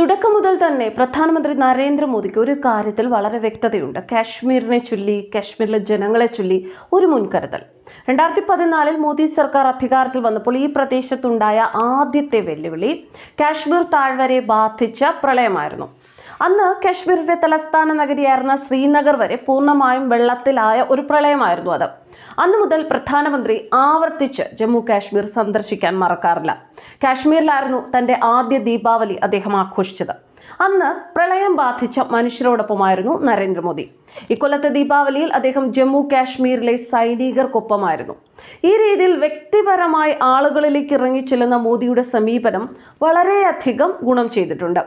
തുടക്കം മുതൽ തന്നെ പ്രധാനമന്ത്രി നരേന്ദ്രമോദിക്ക് ഒരു കാര്യത്തിൽ വളരെ വ്യക്തതയുണ്ട് കാശ്മീരിനെ ചൊല്ലി കാശ്മീരിലെ ജനങ്ങളെ ചൊല്ലി ഒരു മുൻകരുതൽ രണ്ടായിരത്തി പതിനാലിൽ മോദി സർക്കാർ അധികാരത്തിൽ വന്നപ്പോൾ ഈ പ്രദേശത്തുണ്ടായ ആദ്യത്തെ വെല്ലുവിളി കാശ്മീർ താഴ്വരെ ബാധിച്ച പ്രളയമായിരുന്നു അന്ന് കശ്മീരിന്റെ തലസ്ഥാന നഗരിയായിരുന്ന ശ്രീനഗർ വരെ പൂർണ്ണമായും വെള്ളത്തിലായ ഒരു പ്രളയമായിരുന്നു അത് അന്നു മുതൽ പ്രധാനമന്ത്രി ആവർത്തിച്ച് ജമ്മു കാശ്മീർ സന്ദർശിക്കാൻ മറക്കാറില്ല കാശ്മീരിലായിരുന്നു തന്റെ ആദ്യ ദീപാവലി അദ്ദേഹം ആഘോഷിച്ചത് അന്ന് പ്രളയം ബാധിച്ച മനുഷ്യരോടൊപ്പമായിരുന്നു നരേന്ദ്രമോദി ഇക്കൊല്ലത്തെ ദീപാവലിയിൽ അദ്ദേഹം ജമ്മു കാശ്മീരിലെ സൈനികർക്കൊപ്പമായിരുന്നു ഈ രീതിയിൽ വ്യക്തിപരമായി ആളുകളിലേക്ക് ഇറങ്ങിച്ചെല്ലുന്ന മോദിയുടെ സമീപനം വളരെയധികം ഗുണം ചെയ്തിട്ടുണ്ട്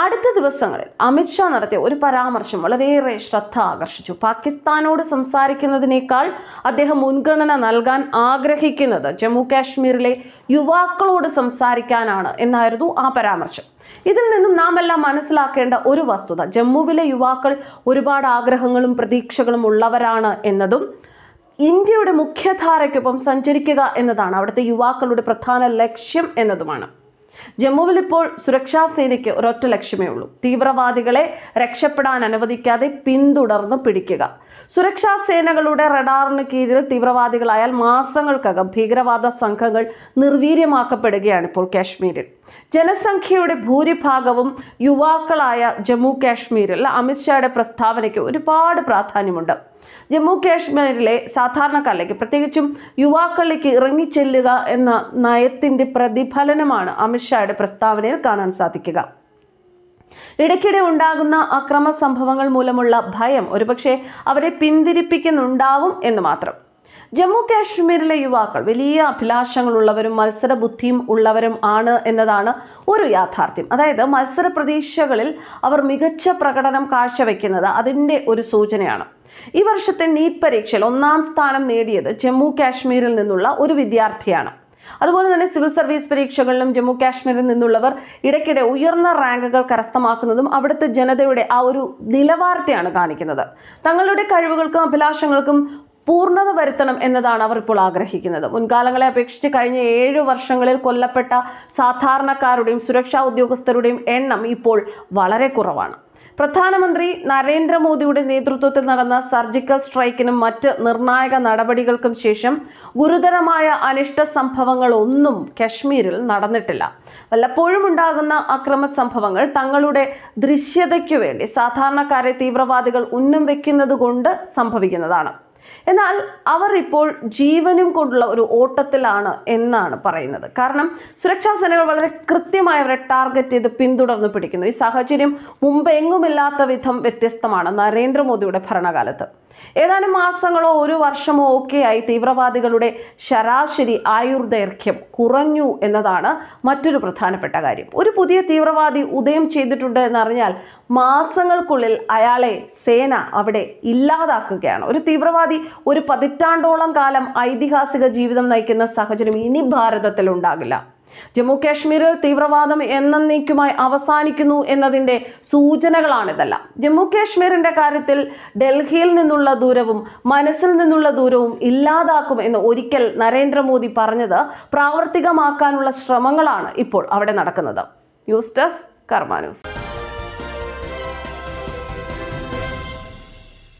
അടുത്ത ദിവസങ്ങളിൽ അമിത്ഷാ നടത്തിയ ഒരു പരാമർശം വളരെയേറെ ശ്രദ്ധ ആകർഷിച്ചു പാകിസ്ഥാനോട് സംസാരിക്കുന്നതിനേക്കാൾ അദ്ദേഹം മുൻഗണന നൽകാൻ ആഗ്രഹിക്കുന്നത് ജമ്മു കാശ്മീരിലെ യുവാക്കളോട് സംസാരിക്കാനാണ് എന്നായിരുന്നു ആ പരാമർശം ഇതിൽ നിന്നും നാം എല്ലാം മനസ്സിലാക്കേണ്ട ഒരു വസ്തുത ജമ്മുവിലെ യുവാക്കൾ ഒരുപാട് ആഗ്രഹങ്ങളും പ്രതീക്ഷകളും ഉള്ളവരാണ് എന്നതും ഇന്ത്യയുടെ മുഖ്യധാരയ്ക്കൊപ്പം സഞ്ചരിക്കുക എന്നതാണ് അവിടുത്തെ യുവാക്കളുടെ പ്രധാന ലക്ഷ്യം എന്നതുമാണ് ജമ്മുവിൽ ഇപ്പോൾ സുരക്ഷാ സേനയ്ക്ക് ഒരൊറ്റ ലക്ഷ്യമേ ഉള്ളൂ തീവ്രവാദികളെ രക്ഷപ്പെടാൻ അനുവദിക്കാതെ പിന്തുടർന്ന് പിടിക്കുക സുരക്ഷാ സേനകളുടെ റഡാറിന് കീഴിൽ തീവ്രവാദികളായാൽ മാസങ്ങൾക്കകം ഭീകരവാദ സംഘങ്ങൾ നിർവീര്യമാക്കപ്പെടുകയാണ് ഇപ്പോൾ കാശ്മീരിൽ ജനസംഖ്യയുടെ ഭൂരിഭാഗവും യുവാക്കളായ ജമ്മു കാശ്മീരിൽ അമിത്ഷായുടെ പ്രസ്താവനയ്ക്ക് ഒരുപാട് പ്രാധാന്യമുണ്ട് ജമ്മു കാശ്മീരിലെ സാധാരണക്കാരിലേക്ക് പ്രത്യേകിച്ചും യുവാക്കളിലേക്ക് ഇറങ്ങിച്ചെല്ലുക എന്ന നയത്തിൻ്റെ പ്രതിഫലനമാണ് അമിത്ഷായുടെ പ്രസ്താവനയിൽ കാണാൻ സാധിക്കുക ഇടയ്ക്കിടെ ഉണ്ടാകുന്ന അക്രമ സംഭവങ്ങൾ മൂലമുള്ള ഭയം ഒരുപക്ഷെ അവരെ പിന്തിരിപ്പിക്കുന്നുണ്ടാവും എന്ന് മാത്രം ജമ്മു കാശ്മീരിലെ യുവാക്കൾ വലിയ അഭിലാഷങ്ങളുള്ളവരും മത്സര ബുദ്ധിയും ഉള്ളവരും ആണ് എന്നതാണ് ഒരു യാഥാർത്ഥ്യം അതായത് മത്സര പ്രതീക്ഷകളിൽ അവർ മികച്ച പ്രകടനം കാഴ്ചവെക്കുന്നത് അതിൻ്റെ ഒരു സൂചനയാണ് ഈ വർഷത്തെ നീറ്റ് പരീക്ഷയിൽ ഒന്നാം സ്ഥാനം നേടിയത് ജമ്മു കാശ്മീരിൽ നിന്നുള്ള ഒരു വിദ്യാർത്ഥിയാണ് അതുപോലെ തന്നെ സിവിൽ സർവീസ് പരീക്ഷകളിലും ജമ്മു കാശ്മീരിൽ നിന്നുള്ളവർ ഇടയ്ക്കിടെ ഉയർന്ന റാങ്കുകൾ കരസ്ഥമാക്കുന്നതും അവിടുത്തെ ജനതയുടെ ആ ഒരു നിലവാരത്തെയാണ് കാണിക്കുന്നത് തങ്ങളുടെ കഴിവുകൾക്കും അഭിലാഷങ്ങൾക്കും പൂർണ്ണത വരുത്തണം എന്നതാണ് അവർ ഇപ്പോൾ ആഗ്രഹിക്കുന്നത് മുൻകാലങ്ങളെ അപേക്ഷിച്ച് കഴിഞ്ഞ ഏഴ് വർഷങ്ങളിൽ കൊല്ലപ്പെട്ട സാധാരണക്കാരുടെയും സുരക്ഷാ ഉദ്യോഗസ്ഥരുടെയും എണ്ണം ഇപ്പോൾ വളരെ കുറവാണ് പ്രധാനമന്ത്രി നരേന്ദ്രമോദിയുടെ നേതൃത്വത്തിൽ നടന്ന സർജിക്കൽ സ്ട്രൈക്കിനും മറ്റ് നിർണായക നടപടികൾക്കും ശേഷം ഗുരുതരമായ അനിഷ്ട സംഭവങ്ങളൊന്നും കശ്മീരിൽ നടന്നിട്ടില്ല വല്ലപ്പോഴും ഉണ്ടാകുന്ന അക്രമ സംഭവങ്ങൾ തങ്ങളുടെ ദൃശ്യതയ്ക്കു വേണ്ടി സാധാരണക്കാരെ തീവ്രവാദികൾ ഉന്നം വെക്കുന്നത് കൊണ്ട് സംഭവിക്കുന്നതാണ് എന്നാൽ അവർ ഇപ്പോൾ ജീവനും കൊണ്ടുള്ള ഒരു ഓട്ടത്തിലാണ് എന്നാണ് പറയുന്നത് കാരണം സുരക്ഷാ സേനകൾ വളരെ കൃത്യമായി അവരെ ടാർഗറ്റ് ചെയ്ത് പിന്തുടർന്ന് പിടിക്കുന്നു ഈ സാഹചര്യം മുമ്പ് എങ്ങുമില്ലാത്ത വിധം വ്യത്യസ്തമാണ് നരേന്ദ്രമോദിയുടെ ഭരണകാലത്ത് ഏതാനും മാസങ്ങളോ ഒരു വർഷമോ ഒക്കെയായി തീവ്രവാദികളുടെ ശരാശരി ആയുർദൈർഘ്യം കുറഞ്ഞു എന്നതാണ് മറ്റൊരു പ്രധാനപ്പെട്ട കാര്യം ഒരു പുതിയ തീവ്രവാദി ഉദയം ചെയ്തിട്ടുണ്ട് എന്നറിഞ്ഞാൽ മാസങ്ങൾക്കുള്ളിൽ അയാളെ സേന അവിടെ ഇല്ലാതാക്കുകയാണ് ഒരു തീവ്രവാദി ഉത്തരാദി ഒരു പതിറ്റാണ്ടോളം കാലം ഐതിഹാസിക ജീവിതം നയിക്കുന്ന സാഹചര്യം ഇനി ഭാരതത്തിൽ ഉണ്ടാകില്ല ജമ്മു കാശ്മീരിൽ തീവ്രവാദം എന്നേക്കുമായി അവസാനിക്കുന്നു എന്നതിൻ്റെ സൂചനകളാണിതെല്ലാം ജമ്മു കാശ്മീരിൻ്റെ കാര്യത്തിൽ ഡൽഹിയിൽ നിന്നുള്ള ദൂരവും മനസ്സിൽ നിന്നുള്ള ദൂരവും ഇല്ലാതാക്കും എന്ന് ഒരിക്കൽ നരേന്ദ്രമോദി പറഞ്ഞത് പ്രാവർത്തികമാക്കാനുള്ള ശ്രമങ്ങളാണ് ഇപ്പോൾ അവിടെ നടക്കുന്നത് ന്യൂസ് ഡെസ്ക് കർമാ